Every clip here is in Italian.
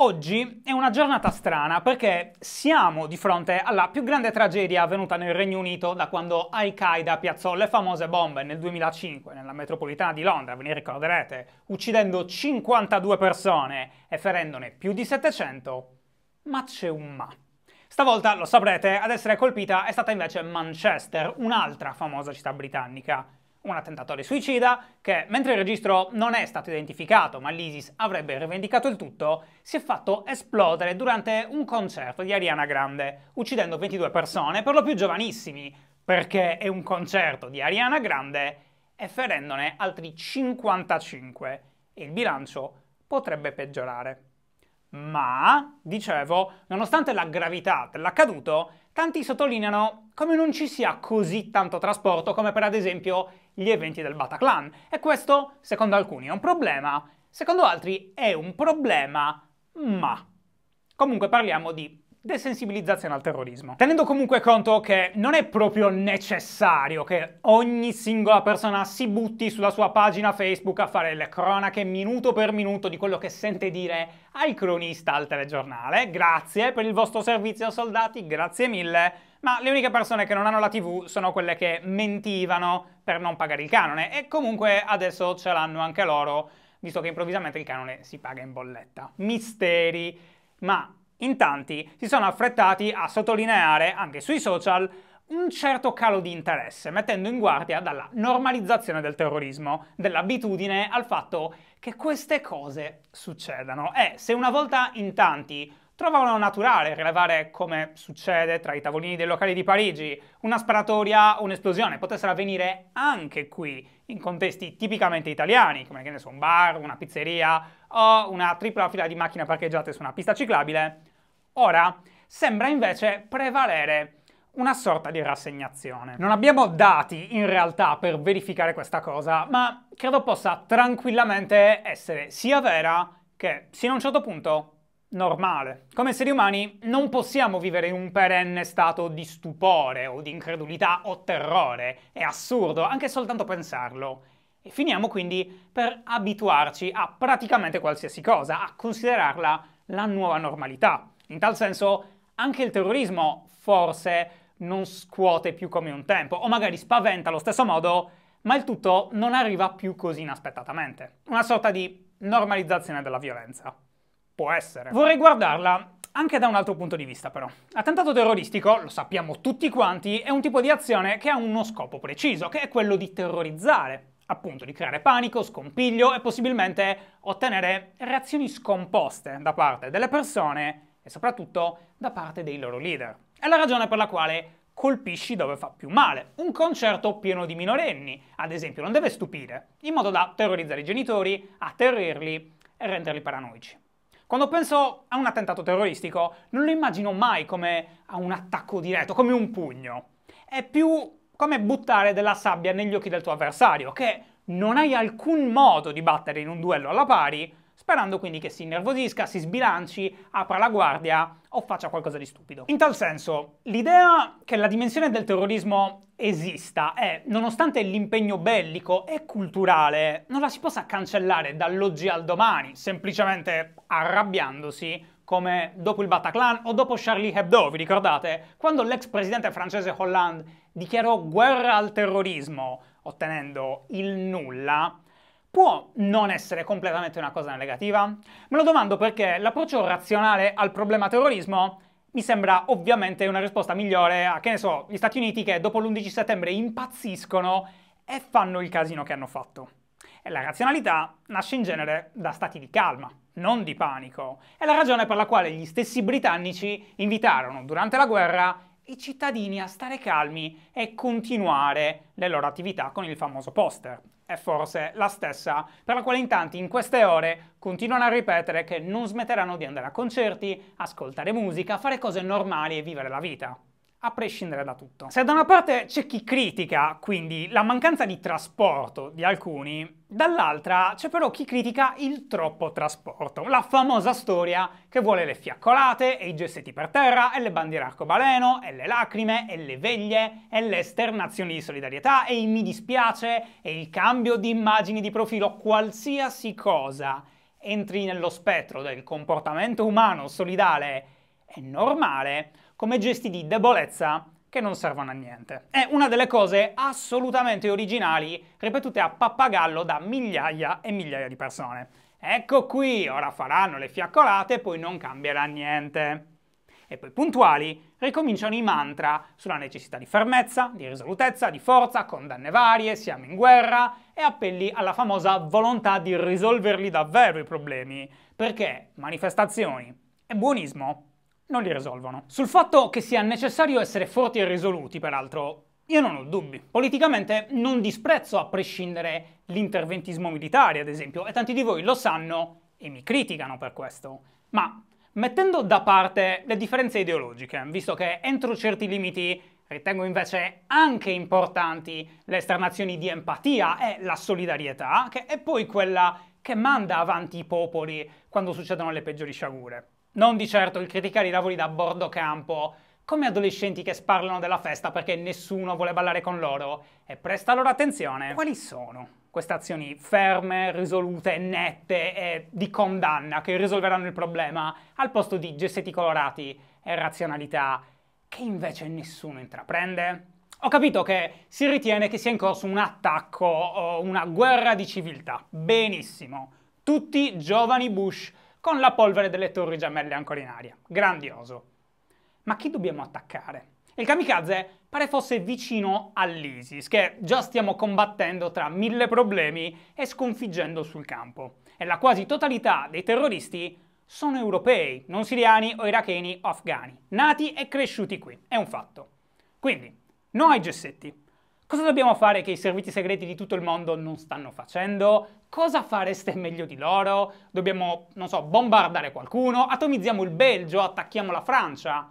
Oggi è una giornata strana perché siamo di fronte alla più grande tragedia avvenuta nel Regno Unito da quando Al-Qaeda piazzò le famose bombe nel 2005 nella metropolitana di Londra, ve ne ricorderete, uccidendo 52 persone e ferendone più di 700. Ma c'è un ma. Stavolta, lo saprete, ad essere colpita è stata invece Manchester, un'altra famosa città britannica un attentatore suicida che, mentre il registro non è stato identificato ma l'ISIS avrebbe rivendicato il tutto, si è fatto esplodere durante un concerto di Ariana Grande, uccidendo 22 persone, per lo più giovanissimi, perché è un concerto di Ariana Grande e ferendone altri 55 e il bilancio potrebbe peggiorare. Ma, dicevo, nonostante la gravità dell'accaduto, tanti sottolineano come non ci sia così tanto trasporto come per ad esempio gli eventi del Bataclan e questo, secondo alcuni, è un problema, secondo altri è un problema, ma comunque parliamo di desensibilizzazione al terrorismo. Tenendo comunque conto che non è proprio necessario che ogni singola persona si butti sulla sua pagina Facebook a fare le cronache minuto per minuto di quello che sente dire al cronista al telegiornale, grazie per il vostro servizio soldati, grazie mille, ma le uniche persone che non hanno la TV sono quelle che mentivano per non pagare il canone e comunque adesso ce l'hanno anche loro, visto che improvvisamente il canone si paga in bolletta. Misteri, ma in tanti si sono affrettati a sottolineare anche sui social un certo calo di interesse, mettendo in guardia dalla normalizzazione del terrorismo, dell'abitudine al fatto che queste cose succedano. E se una volta in tanti trovavano naturale rilevare come succede tra i tavolini dei locali di Parigi. Una sparatoria o un'esplosione potessero avvenire anche qui, in contesti tipicamente italiani, come che ne so, un bar, una pizzeria o una tripla fila di macchine parcheggiate su una pista ciclabile. Ora sembra invece prevalere una sorta di rassegnazione. Non abbiamo dati in realtà per verificare questa cosa, ma credo possa tranquillamente essere sia vera che, sino a un certo punto, normale. Come esseri umani non possiamo vivere in un perenne stato di stupore o di incredulità o terrore, è assurdo anche soltanto pensarlo. E finiamo quindi per abituarci a praticamente qualsiasi cosa, a considerarla la nuova normalità. In tal senso anche il terrorismo forse non scuote più come un tempo, o magari spaventa allo stesso modo, ma il tutto non arriva più così inaspettatamente. Una sorta di normalizzazione della violenza. Può essere. Vorrei guardarla anche da un altro punto di vista però. Attentato terroristico, lo sappiamo tutti quanti, è un tipo di azione che ha uno scopo preciso, che è quello di terrorizzare, appunto di creare panico, scompiglio e possibilmente ottenere reazioni scomposte da parte delle persone e soprattutto da parte dei loro leader. È la ragione per la quale colpisci dove fa più male. Un concerto pieno di minorenni, ad esempio, non deve stupire, in modo da terrorizzare i genitori, atterrirli e renderli paranoici. Quando penso a un attentato terroristico, non lo immagino mai come a un attacco diretto, come un pugno. È più come buttare della sabbia negli occhi del tuo avversario, che non hai alcun modo di battere in un duello alla pari, sperando quindi che si innervosisca, si sbilanci, apra la guardia o faccia qualcosa di stupido. In tal senso, l'idea che la dimensione del terrorismo esista è, nonostante l'impegno bellico e culturale, non la si possa cancellare dall'oggi al domani, semplicemente arrabbiandosi come dopo il Bataclan o dopo Charlie Hebdo, vi ricordate? Quando l'ex presidente francese Hollande dichiarò guerra al terrorismo, ottenendo il nulla, può non essere completamente una cosa negativa? Me lo domando perché l'approccio razionale al problema terrorismo mi sembra ovviamente una risposta migliore a, che ne so, gli Stati Uniti che dopo l'11 settembre impazziscono e fanno il casino che hanno fatto. E la razionalità nasce in genere da stati di calma, non di panico. È la ragione per la quale gli stessi britannici invitarono durante la guerra i cittadini a stare calmi e continuare le loro attività con il famoso poster. È forse la stessa per la quale in tanti in queste ore continuano a ripetere che non smetteranno di andare a concerti, ascoltare musica, fare cose normali e vivere la vita a prescindere da tutto. Se da una parte c'è chi critica, quindi, la mancanza di trasporto di alcuni, dall'altra c'è però chi critica il troppo trasporto, la famosa storia che vuole le fiaccolate e i gessetti per terra e le bandiere arcobaleno e le lacrime e le veglie e le esternazioni di solidarietà e i mi dispiace e il cambio di immagini di profilo, qualsiasi cosa entri nello spettro del comportamento umano solidale è normale, come gesti di debolezza che non servono a niente. È una delle cose assolutamente originali ripetute a pappagallo da migliaia e migliaia di persone. Ecco qui, ora faranno le fiaccolate e poi non cambierà niente. E poi puntuali ricominciano i mantra sulla necessità di fermezza, di risolutezza, di forza, condanne varie, siamo in guerra e appelli alla famosa volontà di risolverli davvero i problemi, perché manifestazioni e buonismo non li risolvono. Sul fatto che sia necessario essere forti e risoluti, peraltro, io non ho dubbi. Politicamente non disprezzo a prescindere l'interventismo militare, ad esempio, e tanti di voi lo sanno e mi criticano per questo. Ma mettendo da parte le differenze ideologiche, visto che entro certi limiti ritengo invece anche importanti le esternazioni di empatia e la solidarietà, che è poi quella che manda avanti i popoli quando succedono le peggiori sciagure. Non di certo il criticare i lavori da bordo campo, come adolescenti che sparlano della festa perché nessuno vuole ballare con loro. E presta loro attenzione. Quali sono queste azioni ferme, risolute, nette e di condanna che risolveranno il problema al posto di gessetti colorati e razionalità che invece nessuno intraprende? Ho capito che si ritiene che sia in corso un attacco o una guerra di civiltà. Benissimo. Tutti giovani Bush con la polvere delle torri gemelle ancora in aria. Grandioso. Ma chi dobbiamo attaccare? Il kamikaze pare fosse vicino all'ISIS, che già stiamo combattendo tra mille problemi e sconfiggendo sul campo. E la quasi totalità dei terroristi sono europei, non siriani o iracheni o afghani, nati e cresciuti qui. È un fatto. Quindi, no ai gessetti, Cosa dobbiamo fare che i servizi segreti di tutto il mondo non stanno facendo? Cosa fareste meglio di loro? Dobbiamo, non so, bombardare qualcuno? Atomizziamo il Belgio? Attacchiamo la Francia?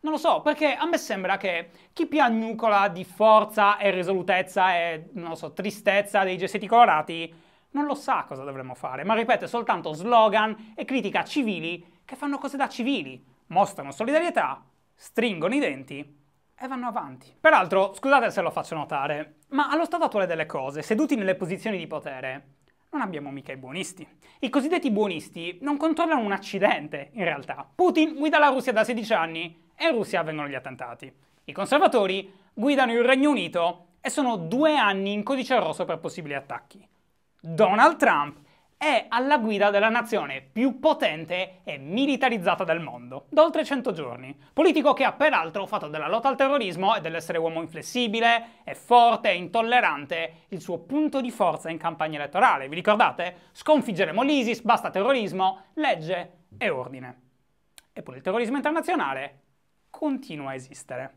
Non lo so, perché a me sembra che chi piagnucola di forza e risolutezza e, non lo so, tristezza dei gessetti colorati non lo sa cosa dovremmo fare, ma ripete soltanto slogan e critica civili che fanno cose da civili, mostrano solidarietà, stringono i denti e vanno avanti. Peraltro, scusate se lo faccio notare, ma allo stato attuale delle cose, seduti nelle posizioni di potere, non abbiamo mica i buonisti. I cosiddetti buonisti non controllano un accidente, in realtà. Putin guida la Russia da 16 anni e in Russia avvengono gli attentati. I conservatori guidano il Regno Unito e sono due anni in codice rosso per possibili attacchi. Donald Trump è alla guida della nazione più potente e militarizzata del mondo, da oltre 100 giorni. Politico che ha peraltro fatto della lotta al terrorismo e dell'essere uomo inflessibile, è forte e intollerante il suo punto di forza in campagna elettorale. Vi ricordate? Sconfiggeremo l'ISIS, basta terrorismo, legge e ordine. Eppure il terrorismo internazionale continua a esistere.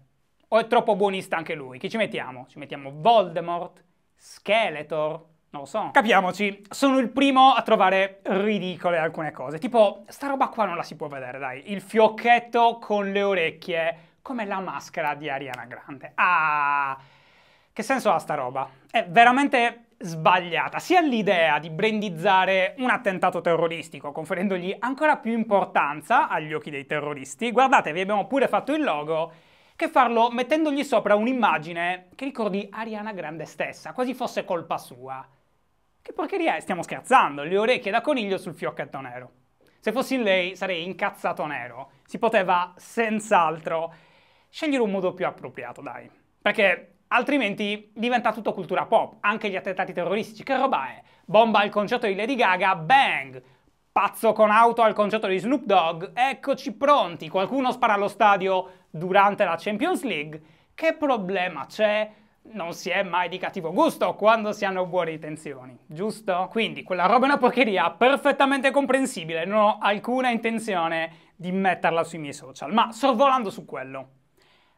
O è troppo buonista anche lui? Chi ci mettiamo? Ci mettiamo Voldemort, Skeletor, non lo so. Capiamoci, sono il primo a trovare ridicole alcune cose. Tipo, sta roba qua non la si può vedere, dai. Il fiocchetto con le orecchie, come la maschera di Ariana Grande. Ah, che senso ha sta roba? È veramente sbagliata, sia l'idea di brandizzare un attentato terroristico, conferendogli ancora più importanza agli occhi dei terroristi. Guardate, vi abbiamo pure fatto il logo che farlo mettendogli sopra un'immagine che ricordi Ariana Grande stessa, quasi fosse colpa sua. Che porcheria è? Stiamo scherzando, le orecchie da coniglio sul fiocchetto nero. Se fossi in lei sarei incazzato nero. Si poteva senz'altro scegliere un modo più appropriato, dai. Perché altrimenti diventa tutto cultura pop, anche gli attentati terroristici. Che roba è? Bomba al concerto di Lady Gaga, bang! Pazzo con auto al concerto di Snoop Dogg, eccoci pronti, qualcuno spara allo stadio durante la Champions League. Che problema c'è non si è mai di cattivo gusto quando si hanno buone intenzioni, giusto? Quindi quella roba è una porcheria perfettamente comprensibile, non ho alcuna intenzione di metterla sui miei social, ma sorvolando su quello.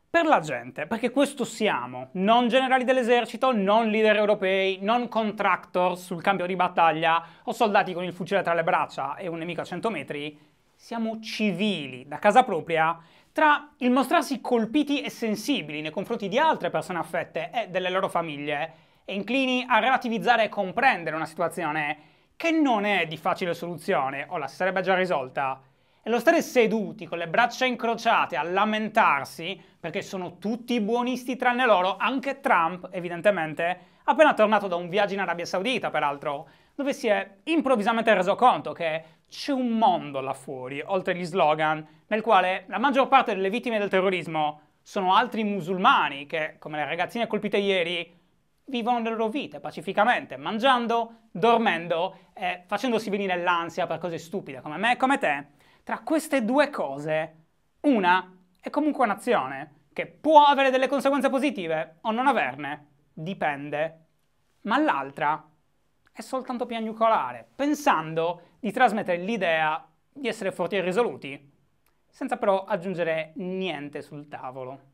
Per la gente, perché questo siamo, non generali dell'esercito, non leader europei, non contractor sul campo di battaglia o soldati con il fucile tra le braccia e un nemico a 100 metri, siamo civili da casa propria tra il mostrarsi colpiti e sensibili nei confronti di altre persone affette e delle loro famiglie e inclini a relativizzare e comprendere una situazione che non è di facile soluzione o la si sarebbe già risolta. E lo stare seduti con le braccia incrociate a lamentarsi, perché sono tutti buonisti tranne loro, anche Trump evidentemente, appena tornato da un viaggio in Arabia Saudita peraltro, dove si è improvvisamente reso conto che c'è un mondo là fuori, oltre agli slogan, nel quale la maggior parte delle vittime del terrorismo sono altri musulmani che, come le ragazzine colpite ieri, vivono le loro vite pacificamente, mangiando, dormendo e facendosi venire l'ansia per cose stupide come me e come te. Tra queste due cose, una è comunque un'azione che può avere delle conseguenze positive o non averne, dipende. Ma l'altra è soltanto piagnucolare, pensando di trasmettere l'idea di essere forti e risoluti, senza però aggiungere niente sul tavolo.